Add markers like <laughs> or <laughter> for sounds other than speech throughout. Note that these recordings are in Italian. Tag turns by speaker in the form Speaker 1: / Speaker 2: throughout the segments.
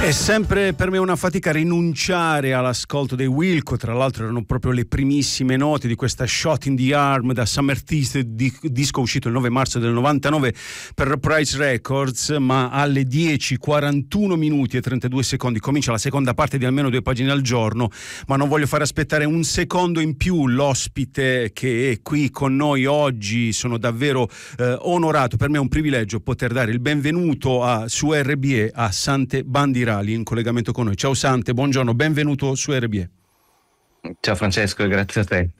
Speaker 1: È sempre per me una fatica rinunciare all'ascolto dei Wilco, tra l'altro erano proprio le primissime note di questa Shot in the Arm da Summer Teeth, disco uscito il 9 marzo del 99 per Price Records, ma alle 10:41 minuti e 32 secondi comincia la seconda parte di almeno due pagine al giorno, ma non voglio far aspettare un secondo in più l'ospite che è qui con noi oggi, sono davvero eh, onorato, per me è un privilegio poter dare il benvenuto a, su RBE a Sante Bandira Spirali in collegamento con noi. Ciao Sante, buongiorno, benvenuto su RBE.
Speaker 2: Ciao Francesco e grazie a te.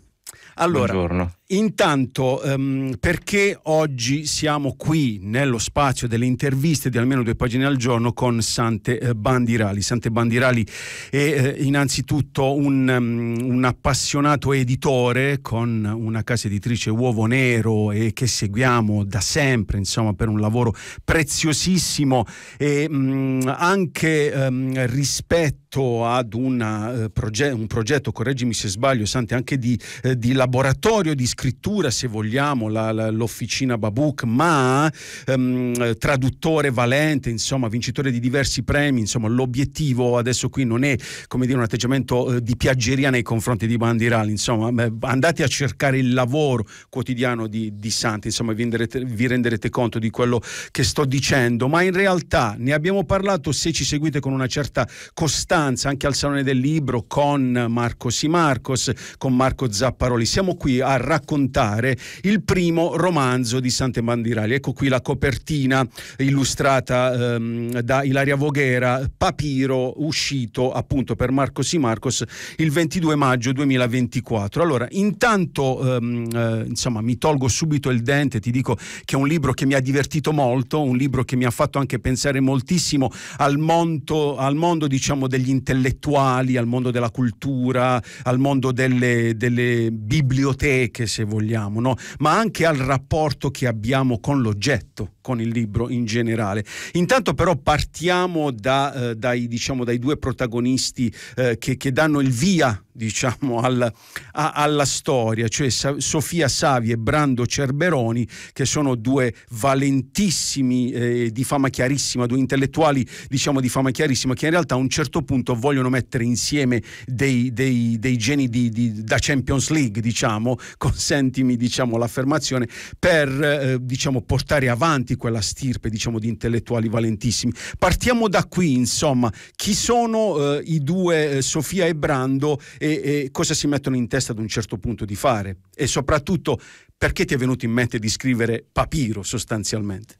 Speaker 1: Allora, Buongiorno. Intanto, ehm, perché oggi siamo qui nello spazio delle interviste di almeno due pagine al giorno con Sante eh, Bandirali? Sante Bandirali è eh, innanzitutto un, um, un, appassionato editore con una casa editrice Uovo Nero e che seguiamo da sempre, insomma, per un lavoro preziosissimo e um, anche um, rispetto ad una, eh, proge- un progetto, correggimi se sbaglio, Sante, anche di, eh, di laboratorio di scrittura, se vogliamo, la, la, l'officina Babuc, ma ehm, traduttore valente, insomma, vincitore di diversi premi, insomma, l'obiettivo adesso qui non è, come dire, un atteggiamento eh, di piaggeria nei confronti di Bandirali, insomma, andate a cercare il lavoro quotidiano di, di Santi, insomma, vi renderete, vi renderete conto di quello che sto dicendo, ma in realtà ne abbiamo parlato se ci seguite con una certa costanza anche al Salone del Libro con Marco Simarcos, con Marco Zapparoli. Siamo qui a raccontare raccontare il primo romanzo di Sante Bandirali. Ecco qui la copertina illustrata ehm, da Ilaria Voghera, Papiro, uscito appunto per Marco Marcos il 22 maggio 2024. Allora, intanto ehm, eh, insomma, mi tolgo subito il dente, ti dico che è un libro che mi ha divertito molto, un libro che mi ha fatto anche pensare moltissimo al mondo, al mondo diciamo, degli intellettuali, al mondo della cultura, al mondo delle, delle biblioteche, se vogliamo, no? ma anche al rapporto che abbiamo con l'oggetto, con il libro in generale. Intanto però partiamo da, eh, dai, diciamo, dai, due protagonisti eh, che, che danno il via diciamo, <laughs> alla, a, alla storia, cioè Sa- Sofia Savi e Brando Cerberoni, che sono due valentissimi eh, di fama chiarissima, due intellettuali diciamo, di fama chiarissima, che in realtà a un certo punto vogliono mettere insieme dei, dei, dei geni di, di, da Champions League, diciamo, <laughs> consentimi diciamo, l'affermazione, per eh, diciamo, portare avanti quella stirpe diciamo, di intellettuali valentissimi. Partiamo da qui, insomma, chi sono eh, i due, eh, Sofia e Brando? E e, e cosa si mettono in testa ad un certo punto di fare e soprattutto perché ti è venuto in mente di scrivere papiro sostanzialmente?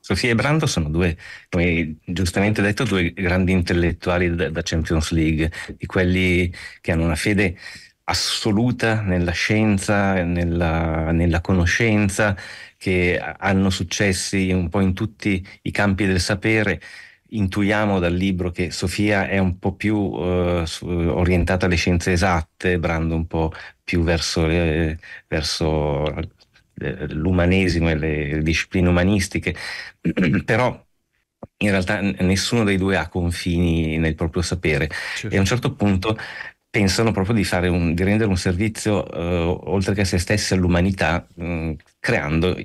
Speaker 2: Sofia e Brando sono due, come giustamente detto, due grandi intellettuali da, Champions League, di quelli che hanno una fede assoluta nella scienza, nella, nella, conoscenza, che hanno successi un po' in tutti i campi del sapere intuiamo dal libro che Sofia è un po' più eh, orientata alle scienze esatte, Brando un po' più verso, le, verso eh, l'umanesimo e le discipline umanistiche, <clears throat> però in realtà nessuno dei due ha confini nel proprio sapere certo. e a un certo punto pensano proprio di, un, di rendere un servizio eh, oltre che a se stessi all'umanità, mh, mm, creando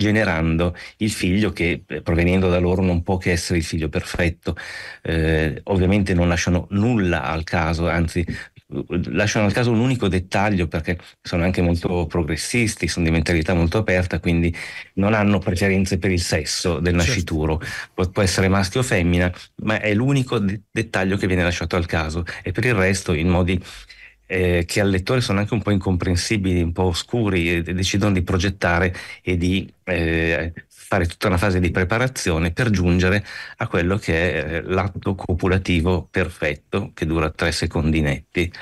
Speaker 2: generando il figlio che eh, proveniendo da loro non può che essere il figlio perfetto. Eh, ovviamente non lasciano nulla al caso, anzi eh, lasciano al caso un unico dettaglio perché sono anche molto progressisti, sono di mentalità molto aperta, quindi non hanno preferenze per il sesso del certo. nascituro, certo. può essere maschio o femmina, ma è l'unico dettaglio che viene lasciato al caso e per il resto in modi eh, che al lettore sono anche un po' incomprensibili, un po' oscuri e decidono di progettare e di eh, fare tutta una fase di preparazione per giungere a quello che è eh, l'atto copulativo perfetto che dura tre secondinetti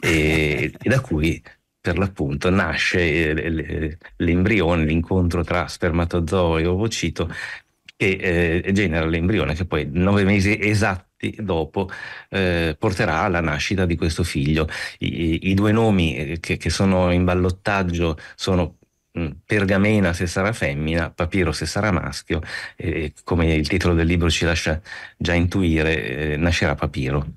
Speaker 2: e, e <laughs> da cui per l'appunto nasce eh, l'embrione, l'incontro tra spermatozoo e ovocito che eh, genera l'embrione che poi nove mesi esatti dopo eh, porterà alla nascita di questo figlio. I, i due nomi eh, che, che, sono in ballottaggio sono Pergamena se sarà femmina, Papiro se sarà maschio e come il titolo del libro ci lascia già intuire, eh, nascerà Papiro.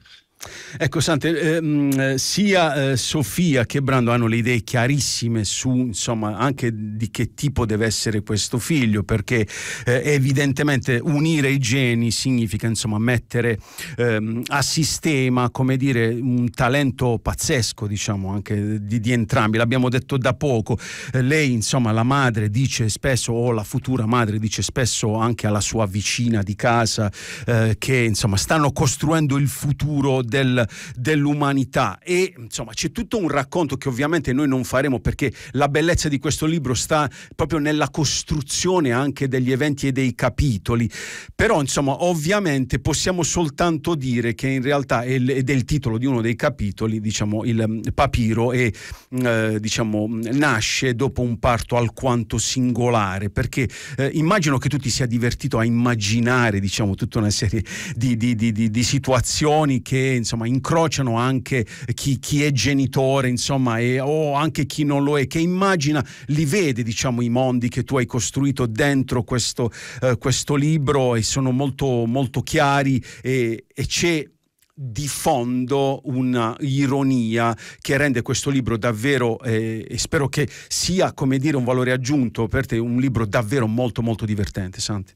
Speaker 1: Ecco Sante, ehm, sia eh, Sofia che Brando hanno le idee chiarissime su insomma anche di che tipo deve essere questo figlio perché eh, evidentemente unire i geni significa insomma mettere ehm, a sistema come dire un talento pazzesco diciamo anche di, di entrambi, l'abbiamo detto da poco, eh, lei insomma la madre dice spesso o la futura madre dice spesso anche alla sua vicina di casa eh, che insomma stanno costruendo il futuro del, dell'umanità. E insomma c'è tutto un racconto che ovviamente noi non faremo perché la bellezza di questo libro sta proprio nella costruzione anche degli eventi e dei capitoli. Però insomma ovviamente possiamo soltanto dire che in realtà ed è il titolo di uno dei capitoli, diciamo il mm, papiro e mm, eh, diciamo mm, nasce dopo un parto alquanto singolare perché eh, immagino che tu ti sia divertito a immaginare diciamo tutta una serie di, di, di, di situazioni che insomma, incrociano anche chi, chi è genitore, insomma, e, o anche chi non lo è, che immagina, li vede, diciamo, i mondi che tu hai costruito dentro questo, eh, questo libro e sono molto, molto chiari e, e c'è di fondo un'ironia che rende questo libro davvero eh, e spero che sia come dire un valore aggiunto per te un libro davvero molto molto divertente Santi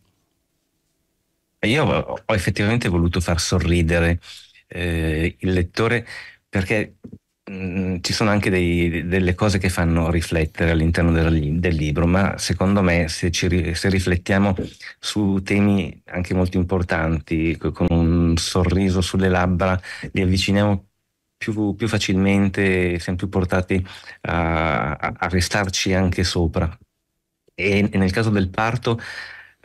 Speaker 2: io ho effettivamente voluto far sorridere eh, il lettore perché mh, mm, ci sono anche dei, delle cose che fanno riflettere all'interno del, del libro, ma secondo me se, ci, se, riflettiamo su temi anche molto importanti, con un sorriso sulle labbra, li avviciniamo più, più facilmente, siamo più portati a, a, restarci anche sopra. E, e nel caso del parto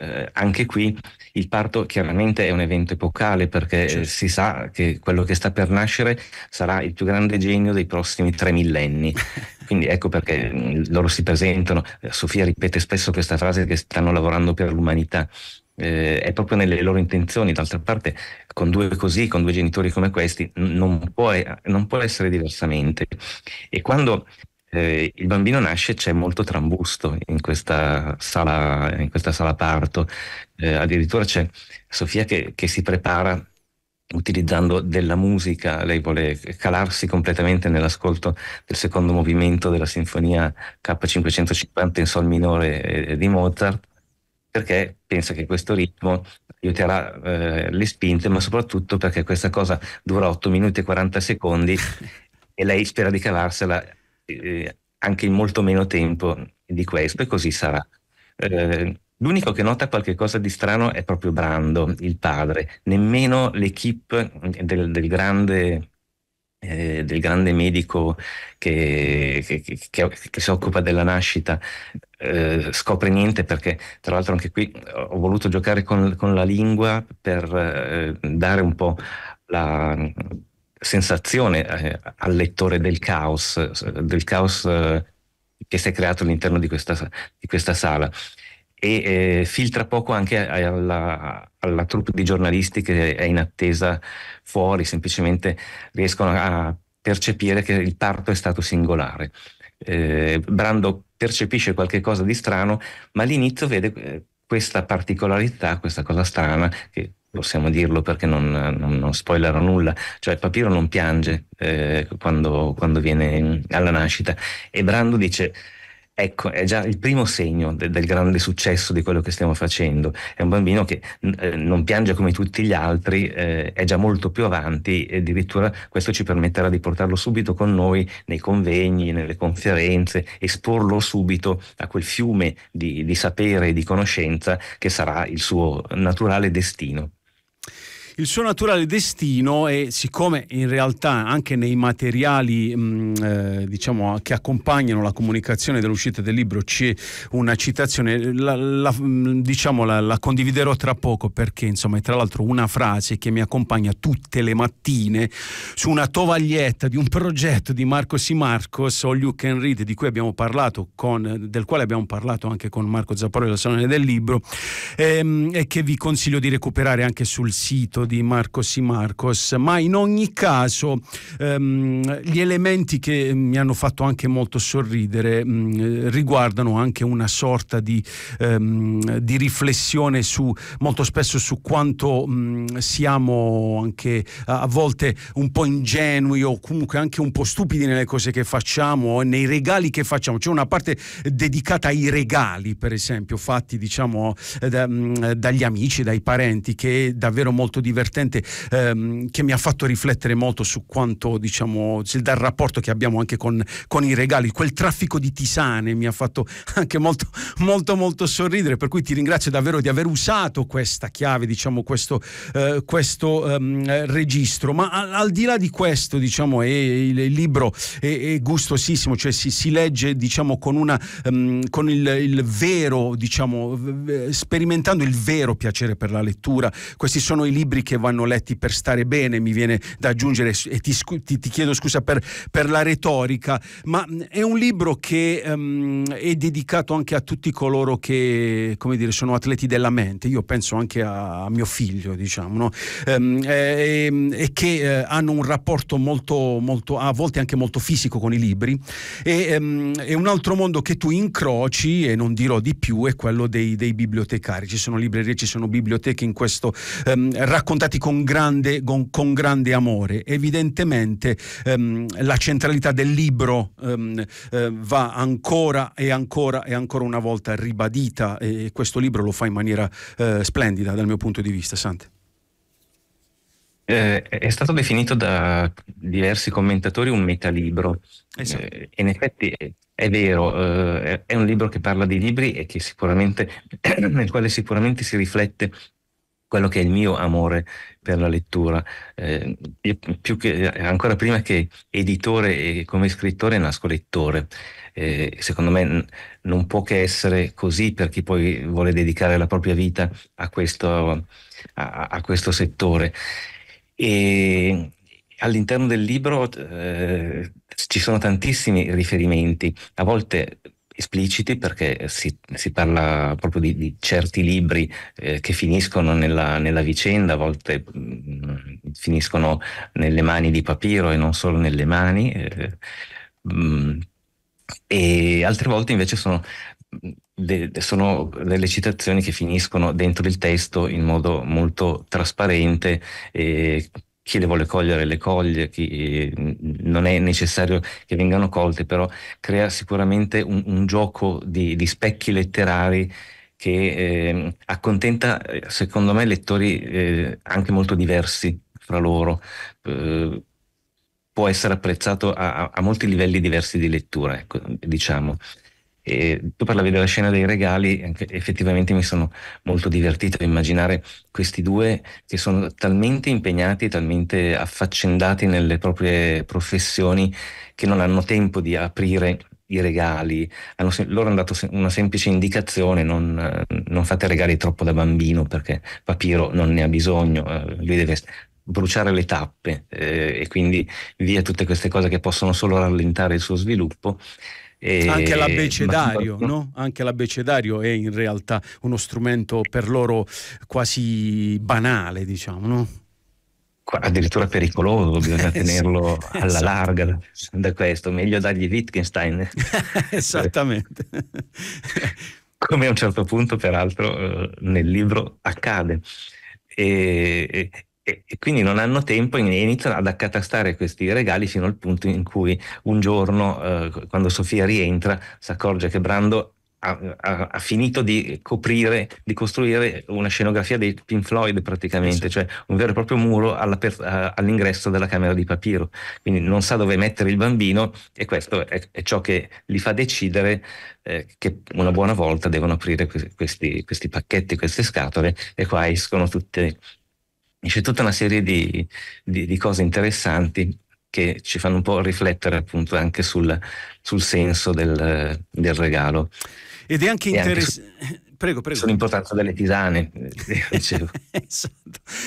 Speaker 2: eh, anche qui il parto chiaramente è un evento epocale perché eh, certo. si sa che quello che sta per nascere sarà il più grande genio dei prossimi tre millenni. <laughs> Quindi ecco perché mm, loro si presentano. Eh, Sofia ripete spesso questa frase che stanno lavorando per l'umanità. Eh, è proprio nelle loro intenzioni. D'altra parte, con due così, con due genitori come questi, non può, eh, non può essere diversamente. E quando eh, il bambino nasce c'è molto trambusto in questa sala, in questa sala parto, eh, addirittura c'è Sofia che, che si prepara utilizzando della musica, lei vuole calarsi completamente nell'ascolto del secondo movimento della sinfonia K550 in sol minore eh, di Mozart, perché pensa che questo ritmo aiuterà eh, le spinte, ma soprattutto perché questa cosa dura 8 minuti e 40 secondi <laughs> e lei spera di cavarsela eh, anche in molto meno tempo di questo e così sarà. Eh, l'unico che nota qualche cosa di strano è proprio Brando, il padre, nemmeno l'equipe del, del grande eh, del grande medico che, che, che, che, si occupa della nascita eh, scopre niente perché tra l'altro anche qui ho voluto giocare con, con la lingua per eh, dare un po' la, sensazione eh, al lettore del caos, del caos eh, che si è creato all'interno di questa, di questa sala e eh, filtra poco anche alla, alla, troupe di giornalisti che è in attesa fuori, semplicemente riescono a percepire che il parto è stato singolare. Eh, Brando percepisce qualcosa di strano, ma all'inizio vede eh, questa particolarità, questa cosa strana che possiamo dirlo perché non, non, non spoilerò nulla, cioè Papiro non piange eh, quando, quando, viene alla nascita e Brando dice ecco è già il primo segno de, del grande successo di quello che stiamo facendo, è un bambino che eh, non piange come tutti gli altri, eh, è già molto più avanti e addirittura questo ci permetterà di portarlo subito con noi nei convegni, nelle conferenze, esporlo subito a quel fiume di, di sapere e di conoscenza che sarà il suo naturale destino
Speaker 1: il suo naturale destino e siccome in realtà anche nei materiali mh, mm, eh, diciamo, che accompagnano la comunicazione dell'uscita del libro c'è una citazione, la, la, mm, diciamo, la, la condividerò tra poco perché insomma è tra l'altro una frase che mi accompagna tutte le mattine su una tovaglietta di un progetto di Marco Simarcos, All You Can Read, di cui abbiamo parlato, con, del quale abbiamo parlato anche con Marco Zapparoli del Salone del Libro, ehm, e che vi consiglio di recuperare anche sul sito di Marcos y Marcos, ma in ogni caso ehm, gli elementi che mi hanno fatto anche molto sorridere mh, mm, riguardano anche una sorta di, ehm, di riflessione su, molto spesso su quanto mh, mm, siamo anche a, volte un po' ingenui o comunque anche un po' stupidi nelle cose che facciamo o nei regali che facciamo. C'è una parte dedicata ai regali, per esempio, fatti diciamo eh, da, mh, mm, dagli amici, dai parenti, che è davvero molto divertente divertente ehm, che mi ha fatto riflettere molto su quanto, diciamo, dal rapporto che abbiamo anche con, con, i regali. Quel traffico di tisane mi ha fatto <laughs> anche molto, molto, molto sorridere. Per cui ti ringrazio davvero di aver usato questa chiave, diciamo, questo, eh, questo ehm, registro. Ma al, al, di là di questo, diciamo, è, il, il, libro è, è gustosissimo, cioè si, si legge, diciamo, con, una, ehm, con il, il vero, diciamo, sperimentando il vero piacere per la lettura. Questi sono i libri libri che vanno letti per stare bene, mi viene da aggiungere, e ti, ti, ti chiedo scusa per, per, la retorica, ma mm, è un libro che um, è dedicato anche a tutti coloro che come dire, sono atleti della mente, io penso anche a, a mio figlio, diciamo, no? um, e, ehm, e, che eh, hanno un rapporto molto, molto, a volte anche molto fisico con i libri. E, um, e un altro mondo che tu incroci, e non dirò di più, è quello dei, dei bibliotecari. Ci sono librerie, ci sono biblioteche in questo ehm, racconto raccontati con grande, con, con grande amore. Evidentemente ehm, la centralità del libro ehm, eh, va ancora e ancora e ancora una volta ribadita e questo libro lo fa in maniera eh, splendida dal mio punto di vista, Sante.
Speaker 2: Eh, è stato definito da diversi commentatori un metalibro. Esatto. Eh, in effetti è vero, eh, è un libro che parla di libri e sicuramente, <clears throat> nel quale sicuramente si riflette quello che è il mio amore per la lettura, eh, che, eh, ancora prima che editore e come scrittore nasco lettore. Eh, secondo me n- non può che essere così per chi poi vuole dedicare la propria vita a questo, a, a questo settore. E all'interno del libro eh, ci sono tantissimi riferimenti, a volte espliciti perché si, si parla proprio di, di certi libri eh, che finiscono nella, nella, vicenda, a volte mh, mm, finiscono nelle mani di Papiro e non solo nelle mani, eh, mh, mm, e altre volte invece sono mm, De, sono delle citazioni che finiscono dentro il testo in modo molto trasparente e chi le vuole cogliere le coglie, chi, mm, non è necessario che vengano colte, però crea sicuramente un, un gioco di, di, specchi letterari che ehm, eh, accontenta, secondo me, lettori eh, anche molto diversi fra loro. Eh, può essere apprezzato a, a, molti livelli diversi di lettura, ecco, diciamo. E tu parlavi della scena dei regali, anche, effettivamente mi sono molto divertito a immaginare questi due che sono talmente impegnati, talmente affaccendati nelle proprie professioni che non hanno tempo di aprire i regali, hanno, loro hanno dato una semplice indicazione, non, non, fate regali troppo da bambino perché Papiro non ne ha bisogno, eh, lui deve bruciare le tappe eh, e quindi via tutte queste cose che possono solo rallentare il suo sviluppo. E... Anche l'abbecedario,
Speaker 1: ma... no? Anche l'abbecedario è in realtà uno strumento per loro quasi banale, diciamo, no?
Speaker 2: addirittura pericoloso, bisogna <laughs> eh, tenerlo alla esatto. larga da, da, questo, meglio dargli Wittgenstein. <laughs> Esattamente. <laughs> Come a un certo punto, peraltro, eh, nel libro accade. E, e, e quindi non hanno tempo e iniziano ad accatastare questi regali fino al punto in cui un giorno, eh, quando Sofia rientra, si accorge che Brando ha, ha, ha, finito di coprire, di costruire una scenografia dei Pink Floyd praticamente, sì. cioè un vero e proprio muro all'ingresso della camera di papiro. Quindi non sa dove mettere il bambino e questo è, è ciò che li fa decidere eh, che una buona volta devono aprire questi, questi pacchetti, queste scatole e qua escono tutte c'è tutta una serie di, di, di, cose interessanti che ci fanno un po' riflettere appunto anche sul, sul senso del, del regalo. Ed è
Speaker 1: anche, interessante
Speaker 2: prego, prego. sull'importanza delle tisane. Eh,
Speaker 1: <laughs> esatto.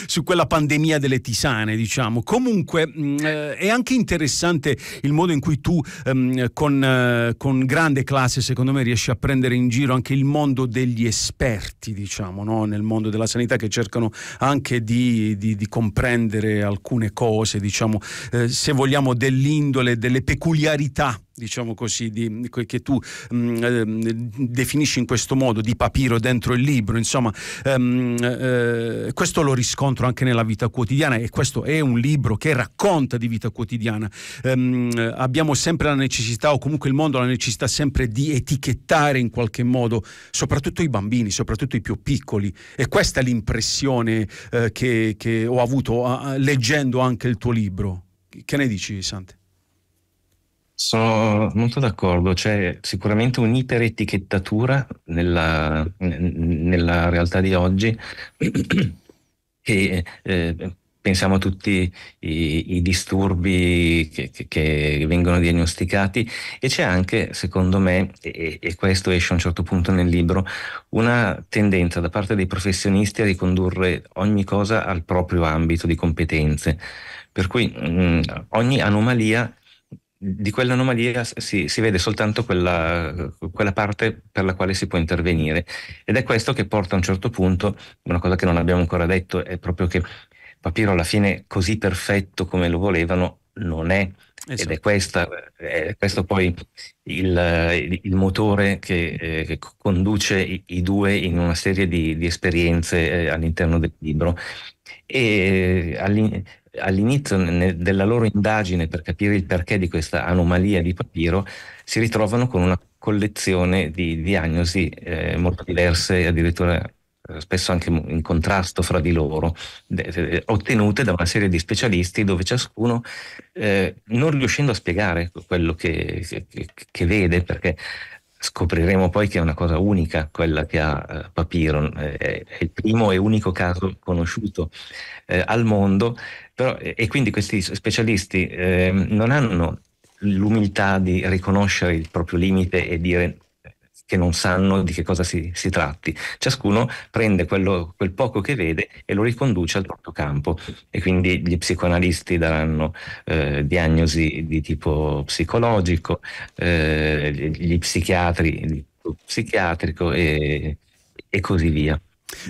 Speaker 1: Su quella pandemia delle tisane, diciamo. Comunque mh, mm, eh, è anche interessante il modo in cui tu mh, ehm, con, uh, con, grande classe, secondo me, riesci a prendere in giro anche il mondo degli esperti, diciamo, no? nel mondo della sanità che cercano anche di, di, di comprendere alcune cose, diciamo, eh, se vogliamo, dell'indole, delle peculiarità diciamo così, di, che tu mh, mm, ehm, definisci in questo modo di papiro dentro il libro, insomma, um, eh, questo lo riscontro anche nella vita quotidiana e questo è un libro che racconta di vita quotidiana. Um, abbiamo sempre la necessità, o comunque il mondo ha la necessità sempre di etichettare in qualche modo, soprattutto i bambini, soprattutto i più piccoli. E questa è l'impressione eh, che, che, ho avuto a, a, leggendo anche il tuo libro. Che ne dici, Sante?
Speaker 2: Sono molto d'accordo, c'è sicuramente un'iperettichettatura nella, nella realtà di oggi <clears throat> che eh, pensiamo a tutti i, i disturbi che, che, che, vengono diagnosticati e c'è anche, secondo me, e, e, questo esce a un certo punto nel libro, una tendenza da parte dei professionisti a ricondurre ogni cosa al proprio ambito di competenze. Per cui mh, mm, ogni anomalia di quell'anomalia si, si vede soltanto quella, quella, parte per la quale si può intervenire ed è questo che porta a un certo punto, una cosa che non abbiamo ancora detto è proprio che Papiro alla fine così perfetto come lo volevano non è esatto. ed è, esatto. questa, è questo poi il, il motore che, eh, che conduce i, i, due in una serie di, di esperienze eh, all'interno del libro. E, eh, all'in- all'inizio ne, della loro indagine per capire il perché di questa anomalia di papiro, si ritrovano con una collezione di diagnosi eh, molto diverse, addirittura eh, spesso anche in contrasto fra di loro, ottenute da una serie di specialisti dove ciascuno, eh, non riuscendo a spiegare quello che, che, che vede, perché Scopriremo poi che è una cosa unica quella che ha eh, Papiro, eh, è, il primo e unico caso conosciuto eh, al mondo, però, e quindi questi specialisti ehm, non hanno l'umiltà di riconoscere il proprio limite e dire che non sanno di che cosa si, si tratti. Ciascuno prende quello, quel poco che vede e lo riconduce al proprio campo e quindi gli psicoanalisti daranno eh, diagnosi di tipo psicologico, eh, gli psichiatri di tipo psichiatrico e, e così via.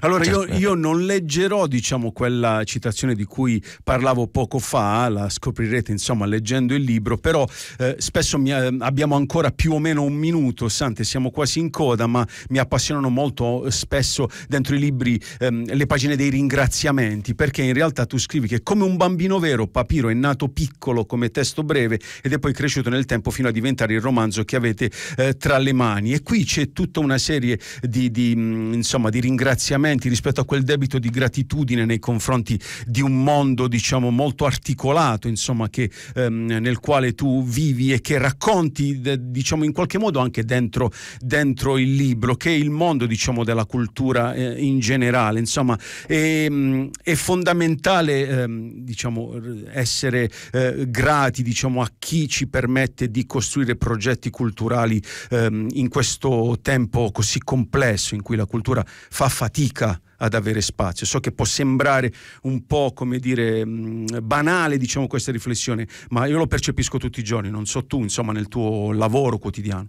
Speaker 2: Allora io, certo.
Speaker 1: io, non leggerò diciamo, quella citazione di cui parlavo poco fa, la scoprirete insomma leggendo il libro, però eh, spesso mi, eh, abbiamo ancora più o meno un minuto, Sante, siamo quasi in coda, ma mi appassionano molto eh, spesso dentro i libri ehm, le pagine dei ringraziamenti, perché in realtà tu scrivi che come un bambino vero Papiro è nato piccolo come testo breve ed è poi cresciuto nel tempo fino a diventare il romanzo che avete eh, tra le mani e qui c'è tutta una serie di, di, mm, insomma, di ringraziamenti ringraziamenti, rispetto a quel debito di gratitudine nei confronti di un mondo diciamo molto articolato, insomma, che, ehm, nel quale tu vivi e che racconti diciamo in qualche modo anche dentro, dentro il libro, che è il mondo diciamo della cultura eh, in generale, insomma, è, è fondamentale ehm, diciamo essere eh, grati diciamo a chi ci permette di costruire progetti culturali ehm, in questo tempo così complesso in cui la cultura fa fatica fatica ad avere spazio. So che può sembrare un po' come dire mm, banale, diciamo, questa riflessione, ma io lo percepisco tutti i giorni, non so tu, insomma, nel tuo lavoro quotidiano.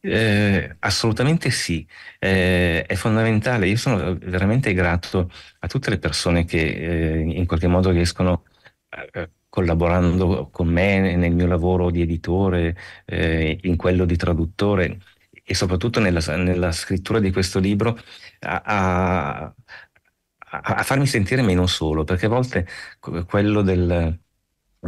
Speaker 2: Eh, assolutamente sì, eh, è fondamentale. Io sono veramente grato a tutte le persone che eh, in qualche modo riescono, eh, collaborando con me nel mio lavoro di editore, eh, in quello di traduttore, e soprattutto nella, nella scrittura di questo libro a, a, a, farmi sentire meno solo, perché a volte quello del,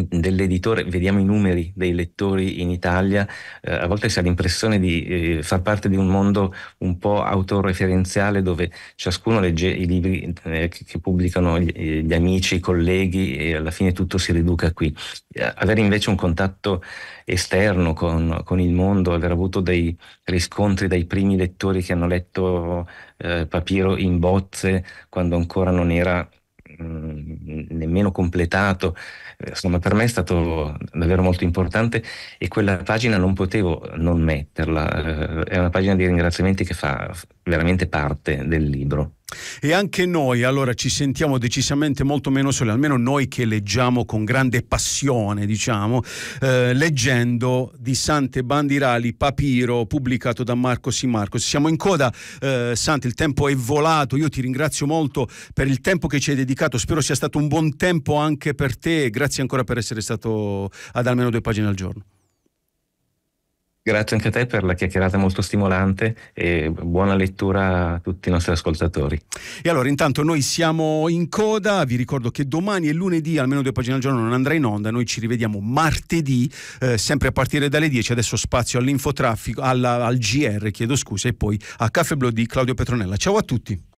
Speaker 2: dell'editore, vediamo i numeri dei lettori in Italia, eh, a volte si ha l'impressione di eh, far parte di un mondo un po' autoreferenziale dove ciascuno legge i libri eh, che pubblicano gli, eh, gli, amici, i colleghi e alla fine tutto si riduca qui. Eh, avere invece un contatto esterno con, con il mondo, aver avuto dei riscontri dai primi lettori che hanno letto eh, Papiro in bozze quando ancora non era mh, mm, nemmeno completato, insomma eh, per me è stato davvero molto importante e quella pagina non potevo non metterla, eh, è una pagina di ringraziamenti che fa veramente parte del libro. E anche
Speaker 1: noi allora ci sentiamo decisamente molto meno soli, almeno noi che leggiamo con grande passione, diciamo, eh, leggendo di Sante Bandirali Papiro pubblicato da Marco Simarco. Siamo in coda, eh, Sante, il tempo è volato, io ti ringrazio molto per il tempo che ci hai dedicato, spero sia stato un buon tempo anche per te, grazie ancora per essere stato ad almeno due pagine al giorno.
Speaker 2: Grazie anche a te per la chiacchierata molto stimolante e buona lettura a tutti i nostri ascoltatori.
Speaker 1: E allora intanto noi siamo in coda, vi ricordo che domani e lunedì almeno due pagine al giorno non andrà in onda, noi ci rivediamo martedì eh, sempre a partire dalle 10, adesso spazio all'infotraffico, alla, al GR chiedo scusa e poi a Caffè Blu di Claudio Petronella. Ciao a tutti.